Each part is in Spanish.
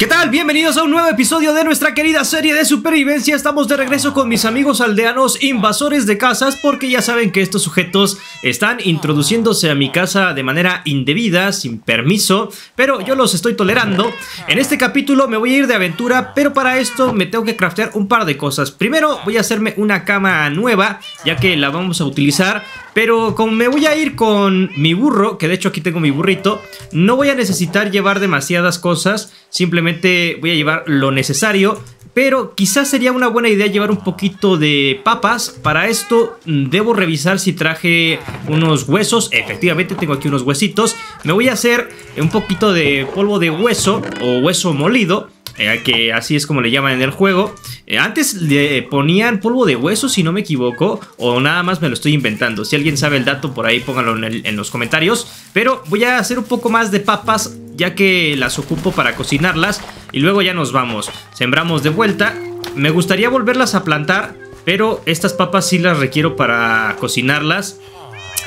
¿Qué tal? Bienvenidos a un nuevo episodio de nuestra querida serie de supervivencia Estamos de regreso con mis amigos aldeanos invasores de casas Porque ya saben que estos sujetos están introduciéndose a mi casa de manera indebida, sin permiso Pero yo los estoy tolerando En este capítulo me voy a ir de aventura Pero para esto me tengo que craftear un par de cosas Primero voy a hacerme una cama nueva Ya que la vamos a utilizar pero como me voy a ir con mi burro, que de hecho aquí tengo mi burrito, no voy a necesitar llevar demasiadas cosas, Simplemente voy a llevar lo necesario. Pero quizás sería una buena idea llevar un poquito de papas. Para esto mm, debo revisar si traje unos huesos. Efectivamente tengo aquí unos huesitos. Me voy a hacer un poquito de polvo de hueso o hueso molido eh, que así es como le llaman en el juego. Eh, antes le ponían polvo de hueso, si no me equivoco, o nada más me lo estoy inventando. Si alguien sabe el dato por ahí, pónganlo en, en los comentarios. Pero voy a hacer un poco más de papas, ya que las ocupo para cocinarlas. Y luego ya nos vamos. Sembramos de vuelta. Me gustaría volverlas a plantar, pero estas papas sí las requiero para cocinarlas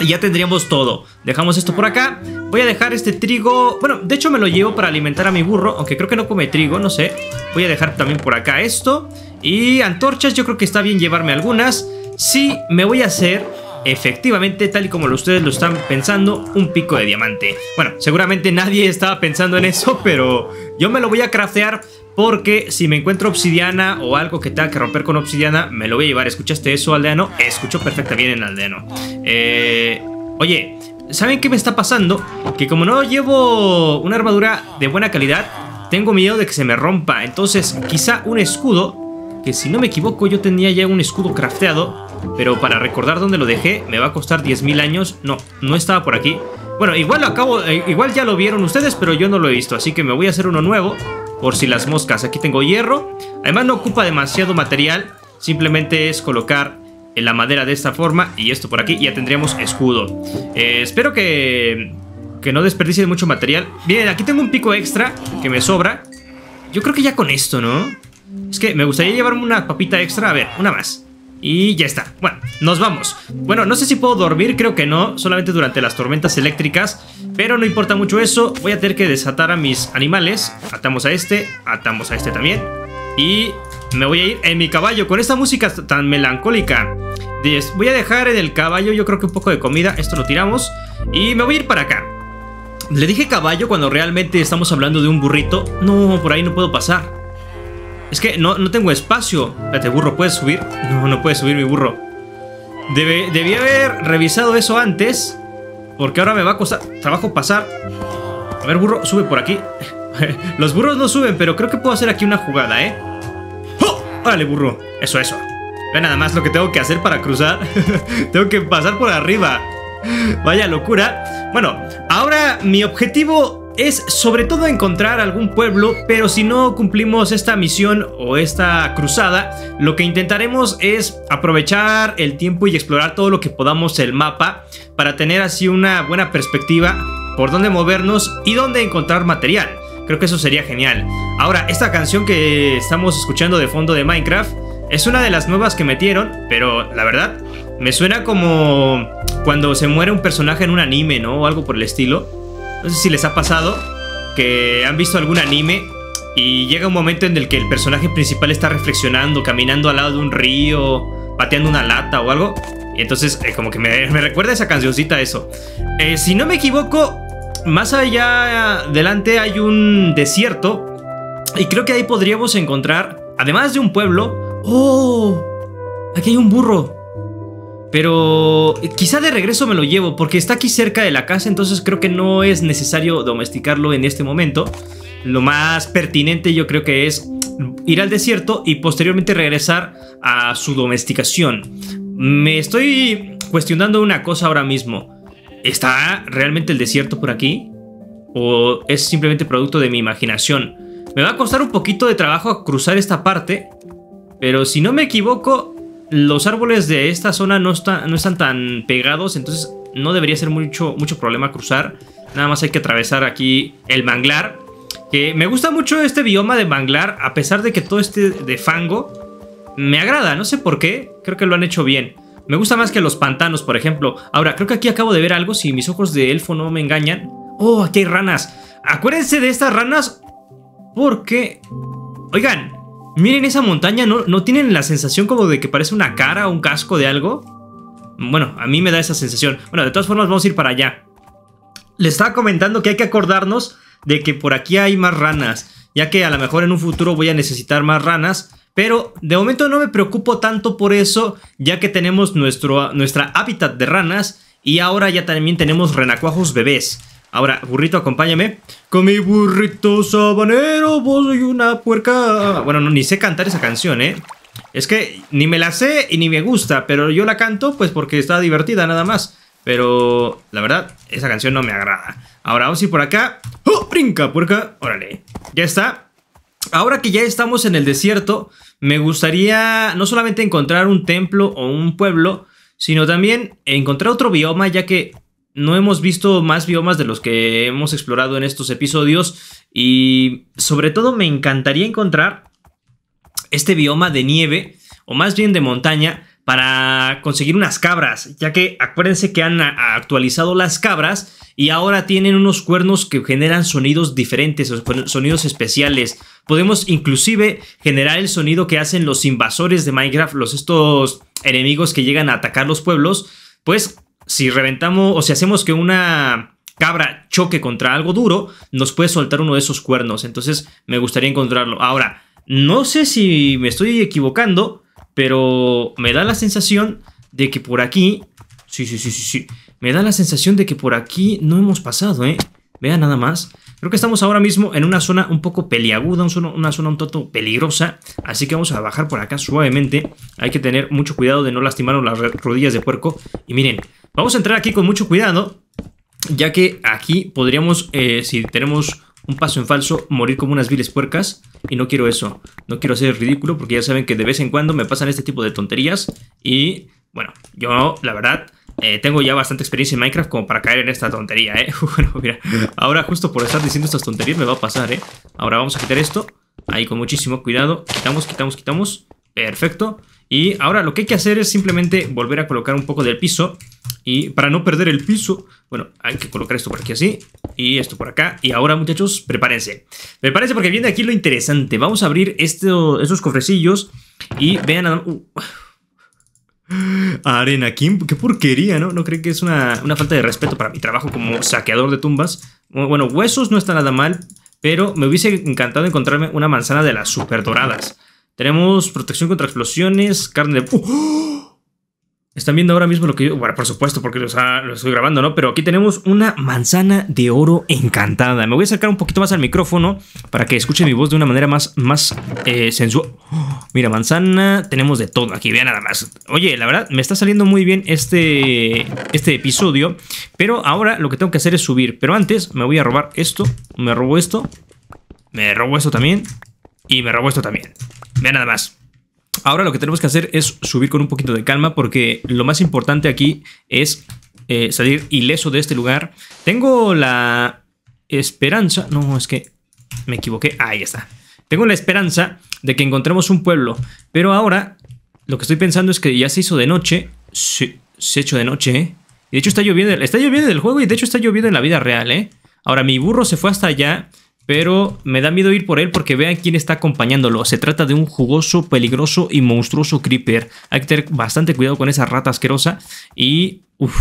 ya tendríamos todo Dejamos esto por acá Voy a dejar este trigo Bueno, de hecho me lo llevo para alimentar a mi burro Aunque creo que no come trigo, no sé Voy a dejar también por acá esto Y antorchas yo creo que está bien llevarme algunas Sí, me voy a hacer efectivamente, tal y como ustedes lo están pensando, un pico de diamante. Bueno, seguramente nadie estaba pensando en eso, pero yo me lo voy a craftear porque si me encuentro obsidiana o algo que tenga que romper con obsidiana, me lo voy a llevar. ¿Escuchaste eso, aldeano? Escucho perfectamente bien aldeano. Eh, oye, ¿saben qué me está pasando? Que como no llevo una armadura de buena calidad, tengo miedo de que se me rompa. Entonces, quizá un escudo que si no me equivoco yo tenía ya un escudo crafteado, pero para recordar dónde lo dejé me va a costar 10.000 años. No, no estaba por aquí. Bueno, igual lo acabo, eh, igual ya lo vieron ustedes, pero yo no lo he visto, así que me voy a hacer uno nuevo por si las moscas. Aquí tengo hierro. Además no ocupa demasiado material, simplemente es colocar en la madera de esta forma y esto por aquí ya tendríamos escudo. Eh, espero que, que no desperdicie mucho material. Bien, aquí tengo un pico extra que me sobra. Yo creo que ya con esto, ¿no? Es que me gustaría llevarme una papita extra. A ver, una más. Y ya está. Bueno, nos vamos. Bueno, no sé si puedo dormir, creo que no, solamente durante las tormentas eléctricas, pero no importa mucho eso. Voy a tener que desatar a mis animales. Atamos a este, atamos a este también. Y me voy a ir en mi caballo con esta música tan melancólica. Voy a dejar en el caballo yo creo que un poco de comida, esto lo tiramos. Y me voy a ir para acá. Le dije caballo cuando realmente estamos hablando de un burrito. No, por ahí no puedo pasar. Es que no, tengo espacio. Espérate, burro, ¿puedes subir? No, no puede subir mi burro. Debe, debí haber revisado eso antes. Porque ahora me va a costar trabajo pasar. A ver, burro, sube por aquí. Los burros no suben, pero creo que puedo hacer aquí una jugada, ¿eh? ¡Oh! Órale, burro. Eso, eso. Ve nada más lo que tengo que hacer para cruzar. tengo que pasar por arriba. Vaya locura. Bueno, ahora mi objetivo es sobre todo encontrar algún pueblo, pero si no cumplimos esta misión o esta cruzada, lo que intentaremos es aprovechar el tiempo y explorar todo lo que podamos el mapa para tener así una buena perspectiva por dónde movernos y dónde encontrar material. Creo que eso sería genial. Ahora, esta canción que estamos escuchando de fondo de Minecraft es una de las nuevas que metieron, pero la verdad me suena como cuando se muere un personaje en un anime, ¿no? O algo por el estilo no sé si les ha pasado que han visto algún anime y llega un momento en el que el personaje principal está reflexionando, caminando al lado de un río, pateando una lata o algo. Y entonces, eh, como que me, recuerda esa cancioncita, eso. Eh, si no me equivoco, más allá Delante hay un desierto. Y creo que ahí podríamos encontrar, además de un pueblo. ¡Oh! Aquí hay un burro. Pero eh, quizá de regreso me lo llevo porque está aquí cerca de la casa, entonces creo que no es necesario domesticarlo en este momento. Lo más pertinente yo creo que es ir al desierto y posteriormente regresar a su domesticación. Me estoy cuestionando una cosa ahora mismo. ¿Está realmente el desierto por aquí? ¿O es simplemente producto de mi imaginación? Me va a costar un poquito de trabajo cruzar esta parte, pero si no me equivoco, los árboles de esta zona no, están tan pegados, entonces no debería ser mucho, problema cruzar. Nada más hay que atravesar aquí el manglar. Que me gusta mucho este bioma de manglar, a pesar de que todo este de fango me agrada. No sé por qué, creo que lo han hecho bien. Me gusta más que los pantanos, por ejemplo. Ahora, creo que aquí acabo de ver algo, si mis ojos de elfo no me engañan. ¡Oh, aquí hay ranas! Acuérdense de estas ranas porque... Oigan, Miren esa montaña, ¿no, tienen la sensación como de que parece una cara o un casco de algo? Bueno, a mí me da esa sensación. Bueno, de todas formas vamos a ir para allá. Les estaba comentando que hay que acordarnos de que por aquí hay más ranas, ya que a lo mejor en un futuro voy a necesitar más ranas, pero de momento no me preocupo tanto por eso, ya que tenemos nuestro, nuestra hábitat de ranas y ahora ya también tenemos renacuajos bebés. Ahora, burrito, acompáñame. Con mi burrito sabanero, vos soy una puerca. Bueno, no, ni sé cantar esa canción, ¿eh? Es que ni me la sé y ni me gusta, pero yo la canto pues porque está divertida nada más. Pero la verdad, esa canción no me agrada. Ahora vamos a ir por acá. ¡Oh! ¡Brinca, puerca! Órale. Ya está. Ahora que ya estamos en el desierto, me gustaría no solamente encontrar un templo o un pueblo, sino también encontrar otro bioma, ya que no hemos visto más biomas de los que hemos explorado en estos episodios y sobre todo me encantaría encontrar este bioma de nieve o más bien de montaña para conseguir unas cabras, ya que acuérdense que han actualizado las cabras y ahora tienen unos cuernos que generan sonidos diferentes, sonidos especiales. Podemos inclusive generar el sonido que hacen los invasores de Minecraft, los estos enemigos que llegan a atacar los pueblos, pues si reventamos o si hacemos que una cabra choque contra algo duro, nos puede soltar uno de esos cuernos. Entonces me gustaría encontrarlo. Ahora, no sé si me estoy equivocando, pero me da la sensación de que por aquí... Sí, sí, sí, sí, sí. Me da la sensación de que por aquí no hemos pasado, ¿eh? Vea nada más. Creo que estamos ahora mismo en una zona un poco peliaguda, una zona un tanto peligrosa, así que vamos a bajar por acá suavemente. Hay que tener mucho cuidado de no lastimarnos las rodillas de puerco. Y miren, vamos a entrar aquí con mucho cuidado, ya que aquí podríamos, eh, si tenemos un paso en falso, morir como unas viles puercas. Y no quiero eso. No quiero ser ridículo porque ya saben que de vez en cuando me pasan este tipo de tonterías. Y bueno, yo la verdad eh, tengo ya bastante experiencia en Minecraft como para caer en esta tontería, ¿eh? bueno, mira, ahora justo por estar diciendo estas tonterías me va a pasar, ¿eh? Ahora vamos a quitar esto, ahí con muchísimo cuidado, quitamos, quitamos, quitamos, perfecto. Y ahora lo que hay que hacer es simplemente volver a colocar un poco del piso y para no perder el piso, bueno, hay que colocar esto por aquí así y esto por acá. Y ahora muchachos, prepárense. Prepárense porque viene aquí lo interesante. Vamos a abrir estos cofrecillos y vean... Uh, Arena Kim, qué porquería, ¿no? ¿No creo que es una, falta de respeto para mi trabajo como saqueador de tumbas? Bueno, huesos no está nada mal, pero me hubiese encantado encontrarme una manzana de las super doradas. Tenemos protección contra explosiones, carne de... Están viendo ahora mismo lo que yo... Bueno, por supuesto, porque lo, estoy grabando, ¿no? Pero aquí tenemos una manzana de oro encantada. Me voy a acercar un poquito más al micrófono para que escuche mi voz de una manera más, más eh, sensual. ¡Oh! Mira, manzana, tenemos de todo aquí, vea nada más. Oye, la verdad, me está saliendo muy bien este, este episodio, pero ahora lo que tengo que hacer es subir. Pero antes me voy a robar esto, me robo esto, me robo esto también y me robo esto también. vea nada más. Ahora lo que tenemos que hacer es subir con un poquito de calma porque lo más importante aquí es eh, salir ileso de este lugar. Tengo la esperanza... No, es que me equivoqué. Ahí está. Tengo la esperanza de que encontremos un pueblo, pero ahora lo que estoy pensando es que ya se hizo de noche. Se, se hecho de noche, ¿eh? Y de hecho está lloviendo, está lloviendo en el juego y de hecho está lloviendo en la vida real, ¿eh? Ahora, mi burro se fue hasta allá, pero me da miedo ir por él porque vean quién está acompañándolo. Se trata de un jugoso, peligroso y monstruoso creeper. Hay que tener bastante cuidado con esa rata asquerosa y... uff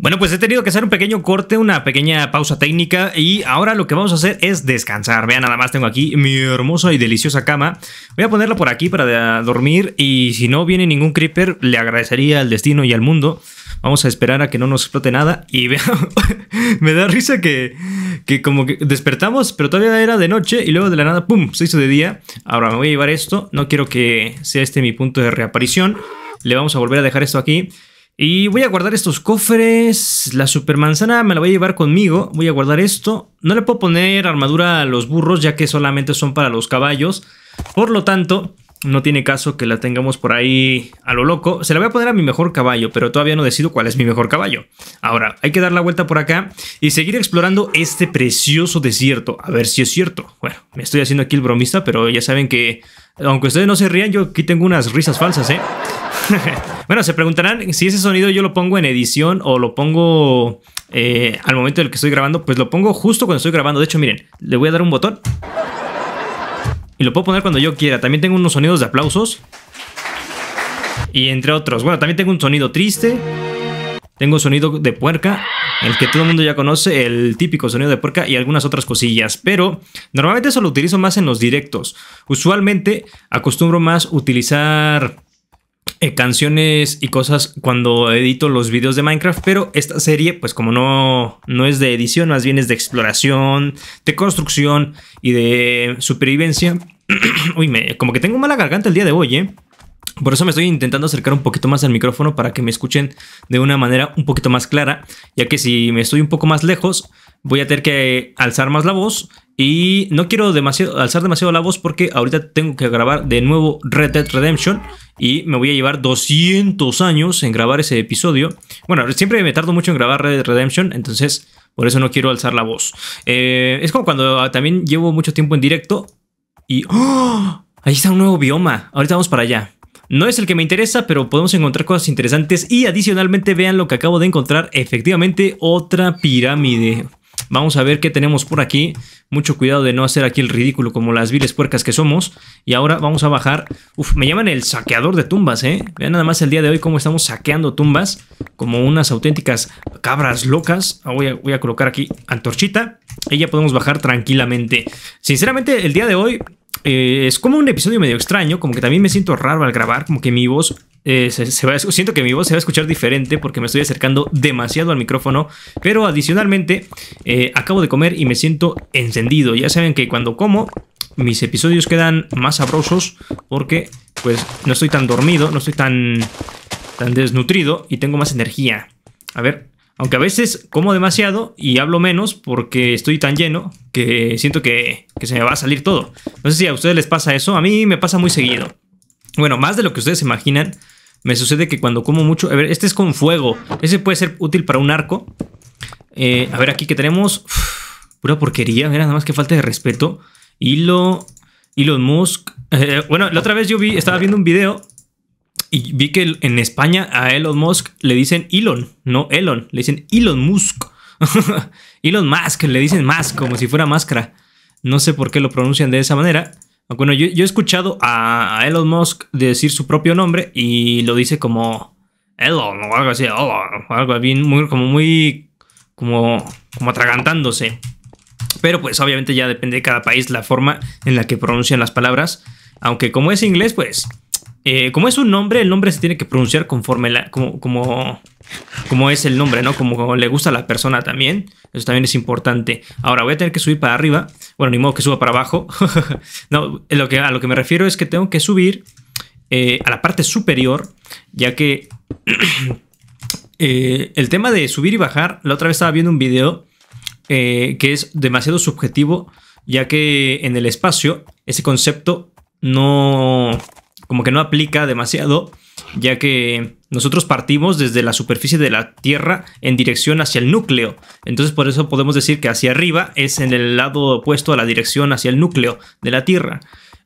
bueno, pues he tenido que hacer un pequeño corte, una pequeña pausa técnica y ahora lo que vamos a hacer es descansar. Vean, nada más tengo aquí mi hermosa y deliciosa cama. Voy a ponerla por aquí para dormir y si no viene ningún creeper, le agradecería al destino y al mundo. Vamos a esperar a que no nos explote nada y vean, me da risa que, que como que despertamos, pero todavía era de noche y luego de la nada, ¡pum!, se hizo de día. Ahora me voy a llevar esto, no quiero que sea este mi punto de reaparición. Le vamos a volver a dejar esto aquí y voy a guardar estos cofres. La supermanzana me la voy a llevar conmigo. Voy a guardar esto. No le puedo poner armadura a los burros ya que solamente son para los caballos. Por lo tanto, no tiene caso que la tengamos por ahí a lo loco. Se la voy a poner a mi mejor caballo, pero todavía no decido cuál es mi mejor caballo. Ahora, hay que dar la vuelta por acá y seguir explorando este precioso desierto. A ver si es cierto. Bueno, me estoy haciendo aquí el bromista, pero ya saben que... Aunque ustedes no se rían, yo aquí tengo unas risas falsas, ¿eh? bueno, se preguntarán si ese sonido yo lo pongo en edición o lo pongo eh, al momento el que estoy grabando. Pues lo pongo justo cuando estoy grabando. De hecho, miren, le voy a dar un botón. Y lo puedo poner cuando yo quiera. También tengo unos sonidos de aplausos. Y entre otros. Bueno, también tengo un sonido triste. Tengo un sonido de puerca, el que todo el mundo ya conoce, el típico sonido de puerca y algunas otras cosillas, pero normalmente eso lo utilizo más en los directos. Usualmente acostumbro más utilizar eh, canciones y cosas cuando edito los videos de Minecraft, pero esta serie, pues como no, no es de edición, más bien es de exploración, de construcción y de supervivencia. Uy, me, como que tengo mala garganta el día de hoy, ¿eh? Por eso me estoy intentando acercar un poquito más al micrófono para que me escuchen de una manera un poquito más clara, ya que si me estoy un poco más lejos, voy a tener que alzar más la voz. Y no quiero demasiado, alzar demasiado la voz porque ahorita tengo que grabar de nuevo Red Dead Redemption y me voy a llevar 200 años en grabar ese episodio. Bueno, siempre me tardo mucho en grabar Red Dead Redemption, entonces por eso no quiero alzar la voz. Eh, es como cuando ah, también llevo mucho tiempo en directo y... ¡oh! Ahí está un nuevo bioma. Ahorita vamos para allá. No es el que me interesa, pero podemos encontrar cosas interesantes y adicionalmente vean lo que acabo de encontrar, efectivamente otra pirámide. Vamos a ver qué tenemos por aquí. Mucho cuidado de no hacer aquí el ridículo como las viles puercas que somos. Y ahora vamos a bajar. Uf, me llaman el saqueador de tumbas, ¿eh? Vean nada más el día de hoy cómo estamos saqueando tumbas. Como unas auténticas cabras locas. Ah, voy a, voy a colocar aquí antorchita. Y ya podemos bajar tranquilamente. Sinceramente, el día de hoy eh, es como un episodio medio extraño, como que también me siento raro al grabar, como que mi voz eh, se, va, siento que mi voz se va a escuchar diferente porque me estoy acercando demasiado al micrófono, pero adicionalmente eh, acabo de comer y me siento encendido. Ya saben que cuando como mis episodios quedan más sabrosos porque pues no estoy tan dormido, no estoy tan, tan desnutrido y tengo más energía. A ver, aunque a veces como demasiado y hablo menos porque estoy tan lleno que siento que, se me va a salir todo. No sé si a ustedes les pasa eso, a mí me pasa muy seguido. Bueno, más de lo que ustedes se imaginan, me sucede que cuando como mucho... A ver, este es con fuego. Ese puede ser útil para un arco. Eh, a ver, aquí que tenemos... pura porquería, mira, nada más que falta de respeto. Hilo... hilo Musk. Eh, bueno, la otra vez yo vi, estaba viendo un video y vi que en España a Elon Musk le dicen Elon, no Elon, le dicen Elon Musk. Elon Musk, le dicen Musk, como si fuera máscara. No sé por qué lo pronuncian de esa manera. Bueno, yo, he escuchado a, Elon Musk decir su propio nombre y lo dice como Elon o algo así, algo bien, muy, como muy, como, como atragantándose. Pero pues obviamente ya depende de cada país la forma en la que pronuncian las palabras. Aunque como es inglés, pues eh, como es un nombre, el nombre se tiene que pronunciar conforme como, es el nombre, ¿no? Como, le gusta a la persona también. Eso también es importante. Ahora voy a tener que subir para arriba. Bueno, ni modo que suba para abajo. no, a lo que me refiero es que tengo que subir eh, a la parte superior, ya que eh, el tema de subir y bajar, la otra vez estaba viendo un video que es demasiado subjetivo, ya que en el espacio ese concepto no, como que no aplica demasiado, ya que nosotros partimos desde la superficie de la Tierra en dirección hacia el núcleo. Entonces por eso podemos decir que hacia arriba es en el lado opuesto a la dirección hacia el núcleo de la Tierra.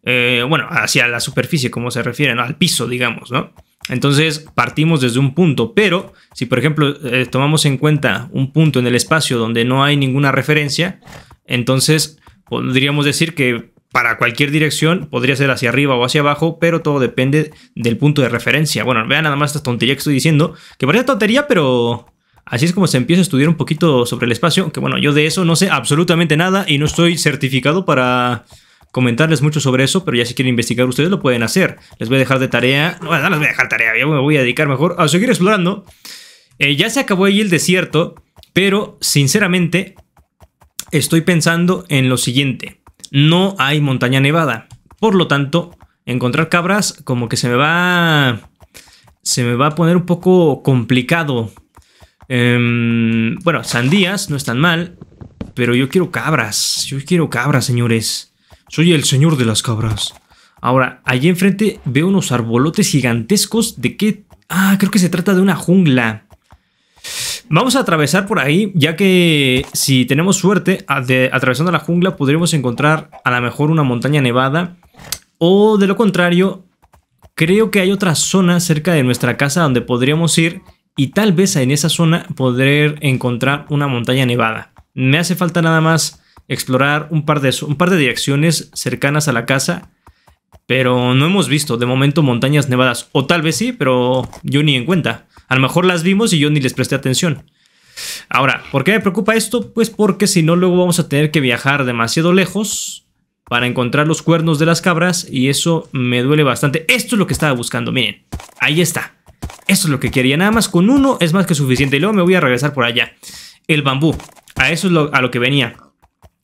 Eh, bueno, hacia la superficie, como se refieren, al piso, digamos, ¿no? Entonces partimos desde un punto, pero si por ejemplo eh, tomamos en cuenta un punto en el espacio donde no hay ninguna referencia, entonces podríamos decir que para cualquier dirección, podría ser hacia arriba o hacia abajo, pero todo depende del punto de referencia. Bueno, vean nada más esta tontería que estoy diciendo, que parece tontería, pero así es como se empieza a estudiar un poquito sobre el espacio, que bueno, yo de eso no sé absolutamente nada y no estoy certificado para comentarles mucho sobre eso, pero ya si quieren investigar ustedes lo pueden hacer. Les voy a dejar de tarea, no, no les voy a dejar tarea, me voy a dedicar mejor a seguir explorando. Eh, ya se acabó ahí el desierto, pero sinceramente estoy pensando en lo siguiente no hay montaña nevada. Por lo tanto, encontrar cabras como que se me va... Se me va a poner un poco complicado. Em, bueno, sandías no están mal, pero yo quiero cabras. Yo quiero cabras, señores. Soy el señor de las cabras. Ahora, allí enfrente veo unos arbolotes gigantescos de qué... Ah, creo que se trata de una jungla. Vamos a atravesar por ahí, ya que si tenemos suerte, atravesando la jungla podremos encontrar a lo mejor una montaña nevada. O de lo contrario, creo que hay otra zona cerca de nuestra casa donde podríamos ir y tal vez en esa zona poder encontrar una montaña nevada. Me hace falta nada más explorar un par de, un par de direcciones cercanas a la casa pero no hemos visto de momento montañas nevadas. O tal vez sí, pero yo ni en cuenta. A lo mejor las vimos y yo ni les presté atención. Ahora, ¿por qué me preocupa esto? Pues porque si no, luego vamos a tener que viajar demasiado lejos para encontrar los cuernos de las cabras y eso me duele bastante. Esto es lo que estaba buscando, miren. Ahí está. Esto es lo que quería. Nada más con uno es más que suficiente. Y luego me voy a regresar por allá. El bambú. A eso es a lo que venía.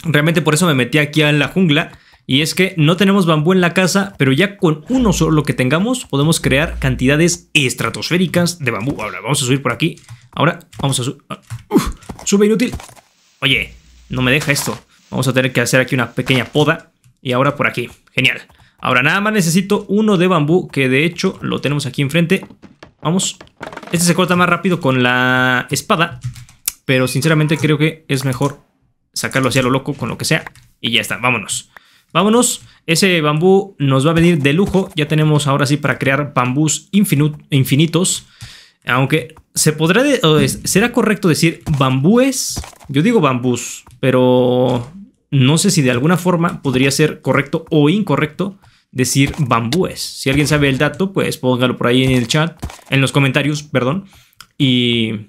Realmente por eso me metí aquí en la jungla y es que no tenemos bambú en la casa, pero ya con uno solo que tengamos podemos crear cantidades estratosféricas de bambú. Ahora vamos a subir por aquí. Ahora vamos a subir. Ah, sube inútil. Oye, no me deja esto. Vamos a tener que hacer aquí una pequeña poda. Y ahora por aquí. Genial. Ahora nada más necesito uno de bambú, que de hecho lo tenemos aquí enfrente. Vamos. Este se corta más rápido con la espada. Pero sinceramente creo que es mejor sacarlo hacia lo loco con lo que sea. Y ya está, vámonos. Vámonos, ese bambú nos va a venir de lujo. Ya tenemos ahora sí para crear bambús infinitos. Aunque se podrá... ¿Será correcto decir bambúes? Yo digo bambús, pero no sé si de alguna forma podría ser correcto o incorrecto decir bambúes. Si alguien sabe el dato, pues póngalo por ahí en el chat, en los comentarios, perdón. Y,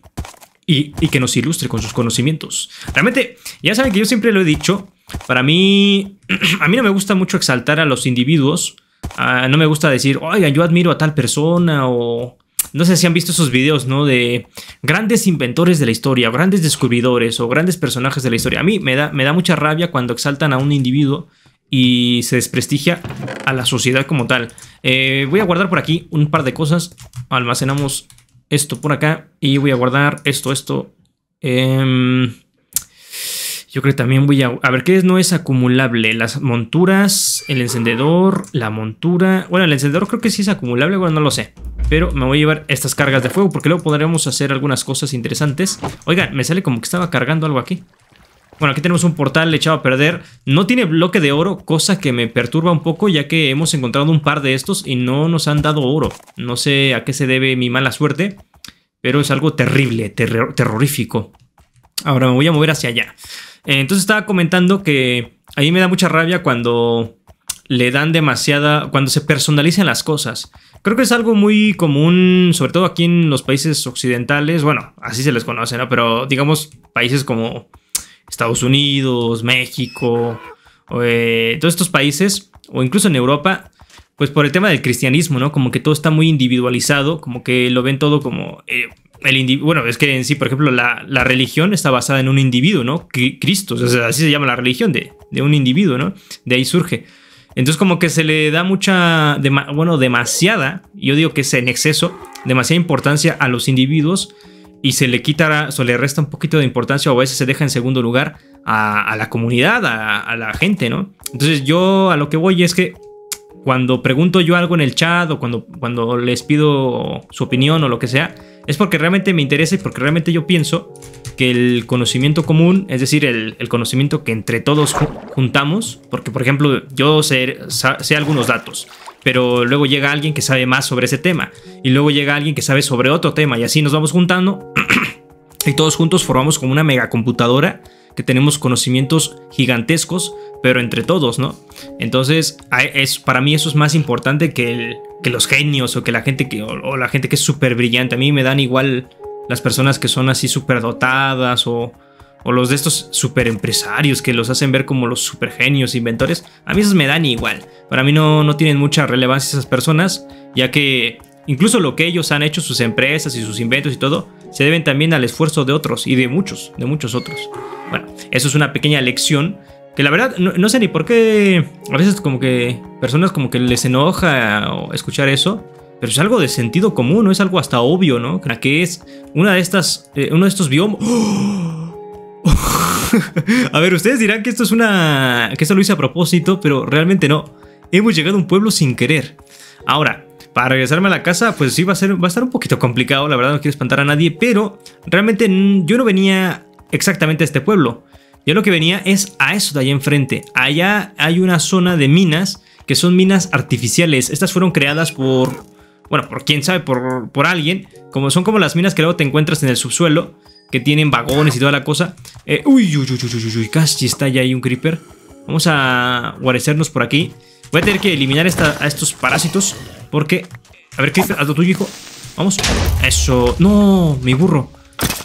y, y que nos ilustre con sus conocimientos. Realmente, ya saben que yo siempre lo he dicho, para mí, a mí no me gusta mucho exaltar a los individuos. Ah, no me gusta decir, oiga, yo admiro a tal persona o... No sé si han visto esos videos, ¿no? De grandes inventores de la historia, grandes descubridores o grandes personajes de la historia. A mí me da, me da mucha rabia cuando exaltan a un individuo y se desprestigia a la sociedad como tal. Eh, voy a guardar por aquí un par de cosas. Almacenamos esto por acá y voy a guardar esto, esto. Eh, yo creo que también voy a... A ver, ¿qué no es acumulable? Las monturas, el encendedor, la montura... Bueno, el encendedor creo que sí es acumulable, bueno, no lo sé. Pero me voy a llevar estas cargas de fuego porque luego podremos hacer algunas cosas interesantes. Oigan, me sale como que estaba cargando algo aquí. Bueno, aquí tenemos un portal echado a perder. No tiene bloque de oro, cosa que me perturba un poco ya que hemos encontrado un par de estos y no nos han dado oro. No sé a qué se debe mi mala suerte, pero es algo terrible, terrorífico. Ahora me voy a mover hacia allá entonces estaba comentando que a mí me da mucha rabia cuando le dan demasiada, cuando se personalizan las cosas. Creo que es algo muy común, sobre todo aquí en los países occidentales, bueno, así se les conoce, ¿no? Pero digamos países como Estados Unidos, México, eh, todos estos países, o incluso en Europa, pues por el tema del cristianismo, ¿no? Como que todo está muy individualizado, como que lo ven todo como, eh, el bueno, es que en sí, por ejemplo, la, religión está basada en un individuo, ¿no? Cristo, sea, así se llama la religión, de, un individuo, ¿no? De ahí surge. Entonces como que se le da mucha, bueno, demasiada, yo digo que es en exceso, demasiada importancia a los individuos y se le quita o le resta un poquito de importancia o a veces se deja en segundo lugar a, la comunidad, a, la gente, ¿no? Entonces yo a lo que voy es que cuando pregunto yo algo en el chat o cuando, cuando les pido su opinión o lo que sea, es porque realmente me interesa y porque realmente yo pienso que el conocimiento común, es decir, el, conocimiento que entre todos juntamos, porque por ejemplo yo sé, algunos datos, pero luego llega alguien que sabe más sobre ese tema, y luego llega alguien que sabe sobre otro tema, y así nos vamos juntando, y todos juntos formamos como una megacomputadora que tenemos conocimientos gigantescos, pero entre todos, ¿no? Entonces, es, para mí eso es más importante que el, que los genios o que la gente que, o, la gente que es súper brillante. A mí me dan igual las personas que son así súper dotadas o, o los de estos super empresarios que los hacen ver como los súper genios, inventores. A mí esas me dan igual. Para mí no, no tienen mucha relevancia esas personas, ya que incluso lo que ellos han hecho, sus empresas y sus inventos y todo, se deben también al esfuerzo de otros y de muchos, de muchos otros. Bueno, eso es una pequeña lección que la verdad, no, sé ni por qué a veces como que personas como que les enoja escuchar eso. Pero es algo de sentido común, ¿no? Es algo hasta obvio, ¿no? Que es una de estas, eh, uno de estos biomas... ¡Oh! a ver, ustedes dirán que esto es una... que esto lo hice a propósito, pero realmente no. Hemos llegado a un pueblo sin querer. Ahora, para regresarme a la casa, pues sí va a ser, va a estar un poquito complicado, la verdad no quiero espantar a nadie, pero realmente yo no venía exactamente a este pueblo. Yo lo que venía es a eso de allá enfrente. Allá hay una zona de minas que son minas artificiales. Estas fueron creadas por, bueno, por quién sabe, por, por alguien. Como son como las minas que luego te encuentras en el subsuelo, que tienen vagones y toda la cosa. Eh, uy, uy, uy, uy, uy, uy, casi está ya ahí un creeper. Vamos a guarecernos por aquí. Voy a tener que eliminar a estos parásitos porque... A ver, creeper, haz lo tuyo, hijo. Vamos. Eso. No, mi burro.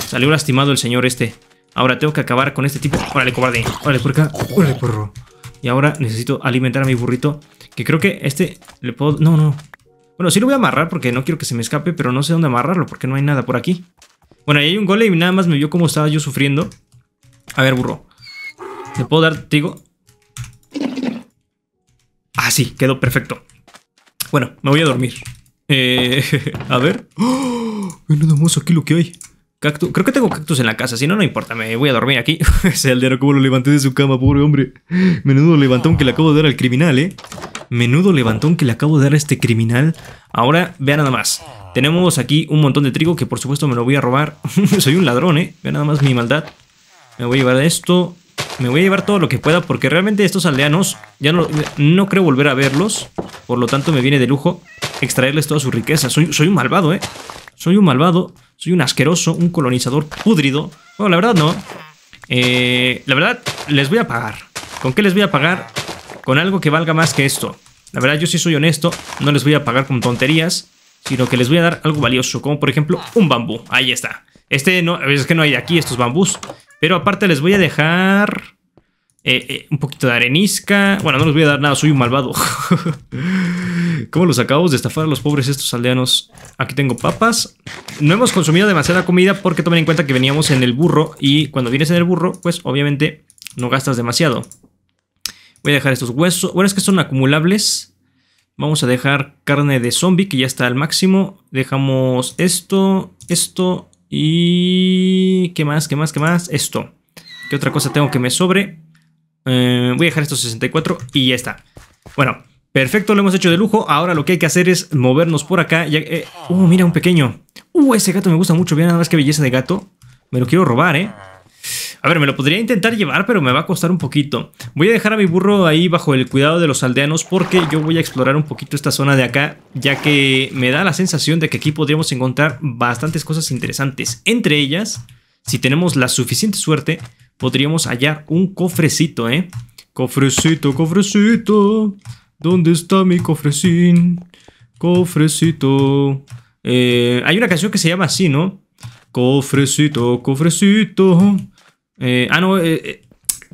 Salió lastimado el señor este. Ahora tengo que acabar con este tipo. Órale, cobarde. Órale, por acá. Órale, porro. Y ahora necesito alimentar a mi burrito. Que creo que este le puedo... No, no. Bueno, sí lo voy a amarrar porque no quiero que se me escape, pero no sé dónde amarrarlo porque no hay nada por aquí. Bueno, ahí hay un golem y nada más me vio cómo estaba yo sufriendo. A ver, burro. ¿Le puedo dar trigo? Ah, sí, quedó perfecto. Bueno, me voy a dormir. Eh, a ver. ¡Oh! Mira aquí lo que hay. Creo que tengo cactus en la casa, si no, no importa, me voy a dormir aquí. Ese aldeano cómo lo levanté de su cama, pobre hombre. Menudo levantón que le acabo de dar al criminal, ¿eh? Menudo levantón que le acabo de dar a este criminal. Ahora, vean nada más. Tenemos aquí un montón de trigo que por supuesto me lo voy a robar. Soy un ladrón, ¿eh? Vean nada más mi maldad. Me voy a llevar esto. Me voy a llevar todo lo que pueda porque realmente estos aldeanos ya no, no creo volver a verlos. Por lo tanto, me viene de lujo extraerles toda su riqueza. soy un malvado, ¿eh? Soy un malvado, soy un asqueroso, un colonizador pudrido. Bueno, la verdad no. Eh, la verdad, les voy a pagar. ¿Con qué les voy a pagar? Con algo que valga más que esto. La verdad, yo sí soy honesto, no les voy a pagar con tonterías, sino que les voy a dar algo valioso, como por ejemplo un bambú. Ahí está. Este no, es que no hay aquí estos bambús. Pero aparte les voy a dejar eh, eh, un poquito de arenisca. Bueno, no les voy a dar nada, soy un malvado. ¿Cómo los acabamos de estafar a los pobres estos aldeanos? Aquí tengo papas. No hemos consumido demasiada comida porque tomen en cuenta que veníamos en el burro. Y cuando vienes en el burro, pues obviamente no gastas demasiado. Voy a dejar estos huesos. Bueno, es que son acumulables. Vamos a dejar carne de zombie, que ya está al máximo. Dejamos esto, esto y... ¿Qué más? ¿Qué más? ¿Qué más? Esto. ¿Qué otra cosa tengo que me sobre? Eh, voy a dejar estos 64 y ya está. Bueno, perfecto, lo hemos hecho de lujo. Ahora lo que hay que hacer es movernos por acá. Eh, ¡Uh, mira, un pequeño! ¡Uh, ese gato me gusta mucho! Bien, nada más que belleza de gato. Me lo quiero robar, ¿eh? A ver, me lo podría intentar llevar, pero me va a costar un poquito. Voy a dejar a mi burro ahí bajo el cuidado de los aldeanos porque yo voy a explorar un poquito esta zona de acá, ya que me da la sensación de que aquí podríamos encontrar bastantes cosas interesantes. Entre ellas, si tenemos la suficiente suerte, podríamos hallar un cofrecito, ¿eh? Cofrecito, cofrecito. ¿Dónde está mi cofrecín? Cofrecito. Eh, hay una canción que se llama así, ¿no? Cofrecito, cofrecito. Eh, ah, no, eh,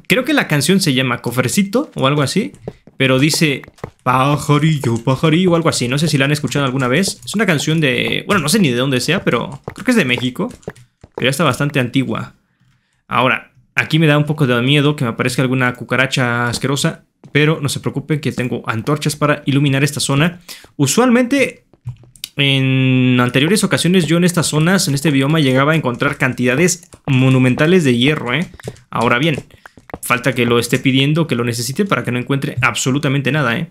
creo que la canción se llama Cofrecito o algo así, pero dice Pajarillo, pajarillo o algo así. No sé si la han escuchado alguna vez. Es una canción de, bueno, no sé ni de dónde sea, pero creo que es de México, pero ya está bastante antigua. Ahora, Aquí me da un poco de miedo que me aparezca alguna cucaracha asquerosa, pero no se preocupen que tengo antorchas para iluminar esta zona. Usualmente en anteriores ocasiones yo en estas zonas, en este bioma, llegaba a encontrar cantidades monumentales de hierro, ¿eh? Ahora bien, falta que lo esté pidiendo, que lo necesite para que no encuentre absolutamente nada, ¿eh?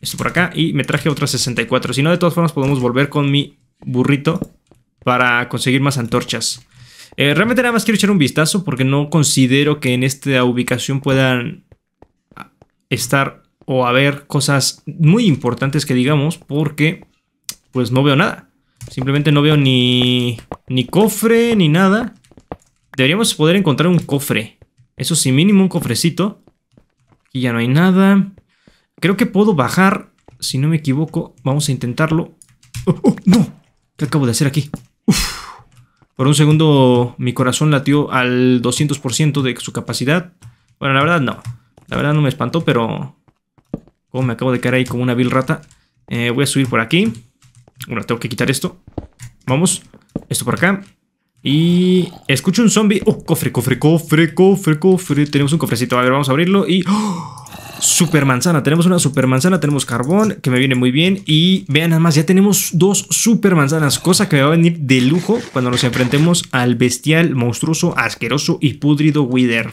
Esto por acá y me traje otras 64. Si no, de todas formas podemos volver con mi burrito para conseguir más antorchas. Eh, realmente nada más quiero echar un vistazo porque no considero que en esta ubicación puedan estar o haber cosas muy importantes que digamos porque pues no veo nada. Simplemente no veo ni, ni cofre ni nada. Deberíamos poder encontrar un cofre. Eso sí, mínimo un cofrecito. Aquí ya no hay nada. Creo que puedo bajar, si no me equivoco. Vamos a intentarlo. ¡Oh, oh no! ¿Qué acabo de hacer aquí? ¡Uf! Por un segundo mi corazón latió al 200% de su capacidad. Bueno, la verdad no. La verdad no me espantó, pero... me acabo de caer ahí como una vil rata. Eh, voy a subir por aquí. Bueno, tengo que quitar esto. Vamos. Esto por acá. Y escucho un zombie. Oh, cofre, cofre, cofre, cofre, cofre. Tenemos un cofrecito. A ver, vamos a abrirlo y... ¡Oh! manzana Tenemos una manzana tenemos carbón, que me viene muy bien. Y vean nada más, ya tenemos dos manzanas cosa que me va a venir de lujo cuando nos enfrentemos al bestial, monstruoso, asqueroso y pudrido Wither.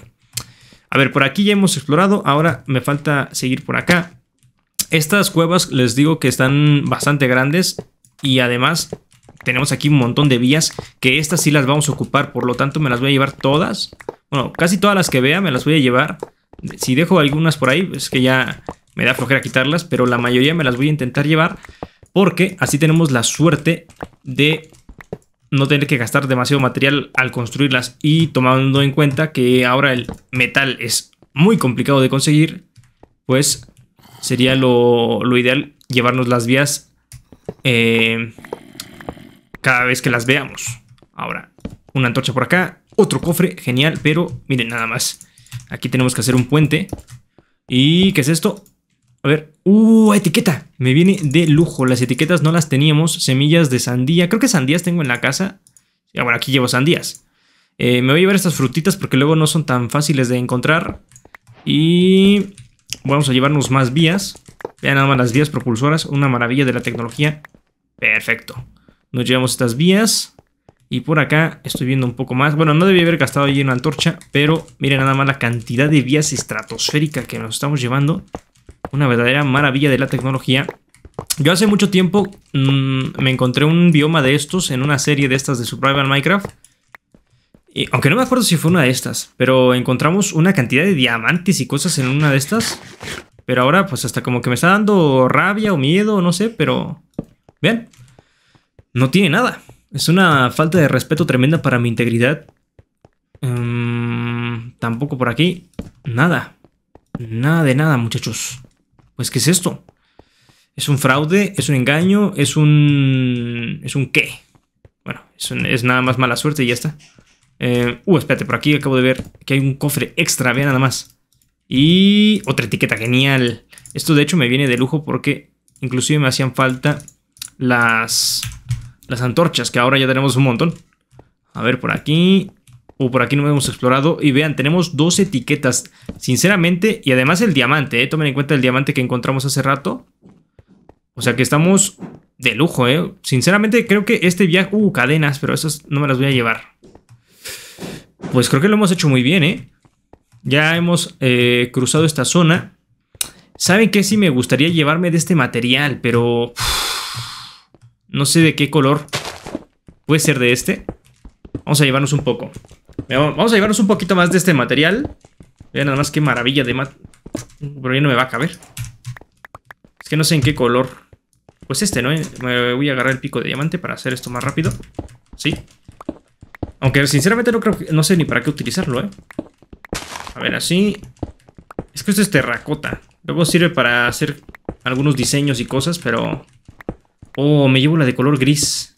A ver, por aquí ya hemos explorado, ahora me falta seguir por acá. Estas cuevas les digo que están bastante grandes y además tenemos aquí un montón de vías que estas sí las vamos a ocupar, por lo tanto me las voy a llevar todas. Bueno, casi todas las que vea me las voy a llevar si dejo algunas por ahí, es que ya me da flojera quitarlas, pero la mayoría me las voy a intentar llevar porque así tenemos la suerte de no tener que gastar demasiado material al construirlas y tomando en cuenta que ahora el metal es muy complicado de conseguir, pues sería lo, ideal llevarnos las vías eh, cada vez que las veamos. Ahora, una antorcha por acá, otro cofre, genial, pero miren nada más. Aquí tenemos que hacer un puente. ¿Y qué es esto? A ver, ¡uh! Etiqueta. Me viene de lujo. Las etiquetas no las teníamos. Semillas de sandía. Creo que sandías tengo en la casa. Ya, bueno, aquí llevo sandías. Eh, me voy a llevar estas frutitas porque luego no son tan fáciles de encontrar. Y vamos a llevarnos más vías. Vean nada más las vías propulsoras. Una maravilla de la tecnología. Perfecto. Nos llevamos estas vías. Y por acá estoy viendo un poco más. Bueno, no debí haber gastado allí una antorcha, pero miren nada más la cantidad de vías estratosféricas que nos estamos llevando. Una verdadera maravilla de la tecnología. Yo hace mucho tiempo mm, me encontré un bioma de estos en una serie de estas de Survival Minecraft. Y, aunque no me acuerdo si fue una de estas, pero encontramos una cantidad de diamantes y cosas en una de estas. Pero ahora pues hasta como que me está dando rabia o miedo, no sé, pero... Vean, no tiene nada. Es una falta de respeto tremenda para mi integridad. Em, tampoco por aquí. Nada. Nada de nada, muchachos. Pues, ¿qué es esto? ¿Es un fraude? ¿Es un engaño? ¿Es un... ¿Es un qué? Bueno, es, nada más mala suerte y ya está. Em, uh, espérate, por aquí acabo de ver que hay un cofre extra, vea nada más. Y otra etiqueta, genial. Esto de hecho me viene de lujo porque inclusive me hacían falta las las antorchas, que ahora ya tenemos un montón. A ver, por aquí. O uh, por aquí no hemos explorado. Y vean, tenemos dos etiquetas. Sinceramente, y además el diamante, ¿eh? Tomen en cuenta el diamante que encontramos hace rato. O sea que estamos de lujo, ¿eh? Sinceramente, creo que este viaje... Uh, cadenas, pero esas no me las voy a llevar. Pues creo que lo hemos hecho muy bien, ¿eh? Ya hemos eh, cruzado esta zona. ¿Saben qué? Sí me gustaría llevarme de este material, pero... No sé de qué color. Puede ser de este. Vamos a llevarnos un poco. Vamos a llevarnos un poquito más de este material. Vean nada más qué maravilla de mat... Pero ya no me va a caber. Es que no sé en qué color. Pues este, ¿no? Me voy a agarrar el pico de diamante para hacer esto más rápido. Sí. Aunque sinceramente no creo que... No sé ni para qué utilizarlo, ¿eh? A ver, así... Es que esto es terracota. Luego sirve para hacer algunos diseños y cosas, pero... Oh, me llevo la de color gris.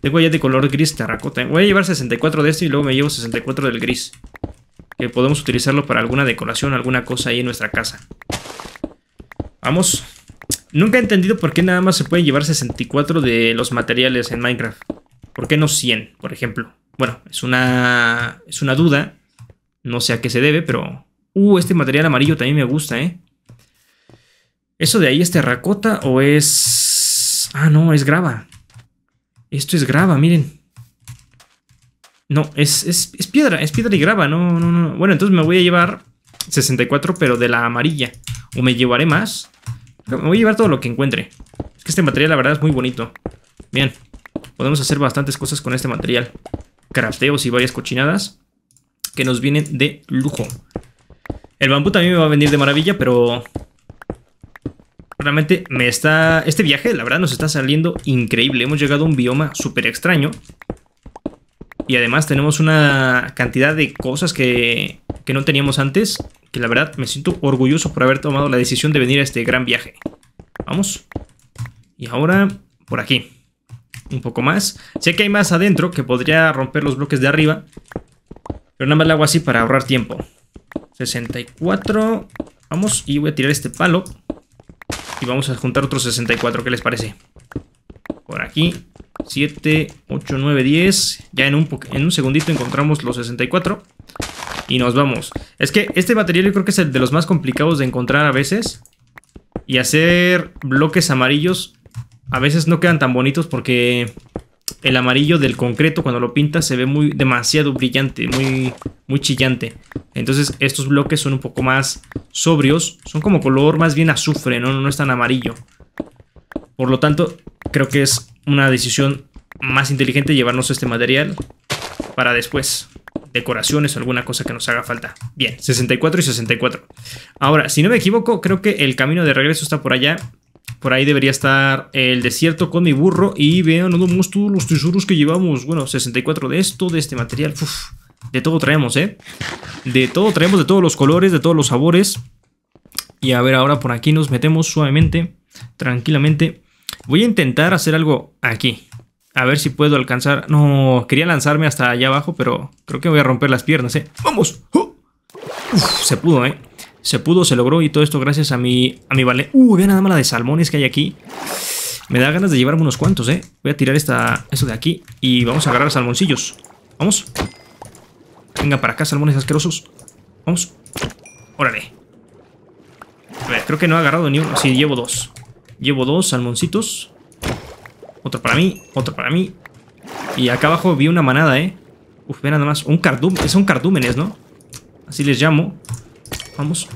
Tengo ya de color gris terracota. Voy a llevar 64 de este y luego me llevo 64 del gris. Que podemos utilizarlo para alguna decoración, alguna cosa ahí en nuestra casa. Vamos. Nunca he entendido por qué nada más se puede llevar 64 de los materiales en Minecraft. ¿Por qué no 100, por ejemplo? Bueno, es una, es una duda. No sé a qué se debe, pero... Uh, este material amarillo también me gusta, ¿eh? ¿Eso de ahí es terracota o es Ah, no, es grava. Esto es grava, miren. No, es, es, piedra, es piedra y grava, no, no, no. Bueno, entonces me voy a llevar 64, pero de la amarilla. O me llevaré más. Me voy a llevar todo lo que encuentre. Es que este material, la verdad, es muy bonito. Bien, podemos hacer bastantes cosas con este material. Crafteos y varias cochinadas que nos vienen de lujo. El bambú también me va a venir de maravilla, pero Realmente me está... Este viaje, la verdad, nos está saliendo increíble. Hemos llegado a un bioma súper extraño. Y además tenemos una cantidad de cosas que, que no teníamos antes. Que la verdad me siento orgulloso por haber tomado la decisión de venir a este gran viaje. Vamos. Y ahora por aquí. Un poco más. Sé que hay más adentro que podría romper los bloques de arriba. Pero nada más lo hago así para ahorrar tiempo. 64. Vamos. Y voy a tirar este palo. Y vamos a juntar otros 64, ¿qué les parece? Por aquí, 7, 8, 9, 10. Ya en un, en un segundito encontramos los 64. Y nos vamos. Es que este material yo creo que es el de los más complicados de encontrar a veces. Y hacer bloques amarillos a veces no quedan tan bonitos porque el amarillo del concreto cuando lo pinta se ve muy demasiado brillante, muy, muy chillante. Entonces estos bloques son un poco más sobrios, son como color más bien azufre, no, no es tan amarillo. Por lo tanto, creo que es una decisión más inteligente llevarnos este material para después. Decoraciones o alguna cosa que nos haga falta. Bien, 64 y 64. Ahora, si no me equivoco, creo que el camino de regreso está por allá. Por ahí debería estar el desierto con mi burro. Y vean, no nomás todos los tesoros que llevamos. Bueno, 64 de esto, de este material. de todo traemos, ¿eh? De todo traemos, de todos los colores, de todos los sabores. Y a ver, ahora por aquí nos metemos suavemente, tranquilamente. Voy a intentar hacer algo aquí. A ver si puedo alcanzar. No, quería lanzarme hasta allá abajo, pero creo que voy a romper las piernas, ¿eh? ¡Vamos! ¡Oh! Uf, se pudo, ¿eh? Se pudo, se logró y todo esto gracias a mi, a mi vale. Uh, vean nada más la de salmones que hay aquí. Me da ganas de llevarme unos cuantos, eh. Voy a tirar esta, esto de aquí y vamos a agarrar salmoncillos. Vamos. Venga para acá, salmones asquerosos. Vamos. Órale. A ver, creo que no he agarrado ni uno. Sí, llevo dos. Llevo dos salmoncitos. Otro para mí, otro para mí. Y acá abajo vi una manada, eh. Uf, vean nada más. Un Son cardúmenes, ¿no? Así les llamo. Vamos.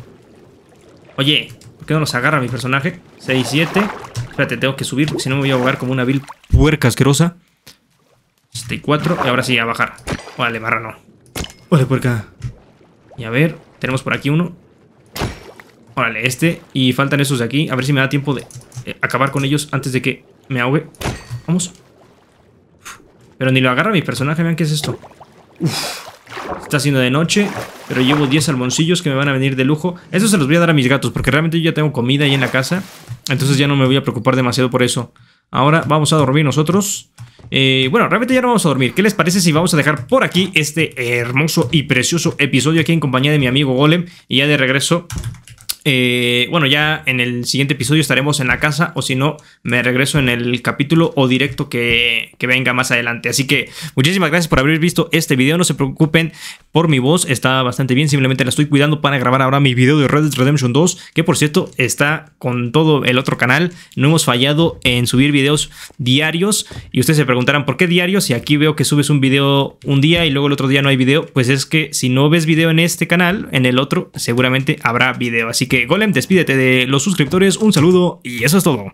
Oye, ¿por qué no nos agarra mi personaje? 6, 7. Espérate, tengo que subir, porque si no me voy a ahogar como una vil puerca asquerosa. 64. Este, y ahora sí, a bajar. Vale, barra no. Vale, puerca. Y a ver, tenemos por aquí uno. Órale, este. Y faltan esos de aquí. A ver si me da tiempo de eh, acabar con ellos antes de que me ahogue. Vamos. Pero ni lo agarra mi personaje. Vean qué es esto. Está haciendo de noche. Pero llevo 10 salmoncillos que me van a venir de lujo. Eso se los voy a dar a mis gatos porque realmente yo ya tengo comida ahí en la casa. Entonces ya no me voy a preocupar demasiado por eso. Ahora vamos a dormir nosotros. Eh, bueno, realmente ya no vamos a dormir. ¿Qué les parece si vamos a dejar por aquí este hermoso y precioso episodio aquí en compañía de mi amigo Golem? Y ya de regreso eh, bueno, ya en el siguiente episodio estaremos en la casa o si no, me regreso en el capítulo o directo que, que, venga más adelante. Así que muchísimas gracias por haber visto este video. No se preocupen por mi voz, está bastante bien. Simplemente la estoy cuidando para grabar ahora mi video de Red Dead Redemption 2, que por cierto está con todo el otro canal. No hemos fallado en subir videos diarios y ustedes se preguntarán por qué diarios si aquí veo que subes un video un día y luego el otro día no hay video. Pues es que si no ves video en este canal, en el otro seguramente habrá video. Así que Golem despídete de los suscriptores, un saludo y eso es todo.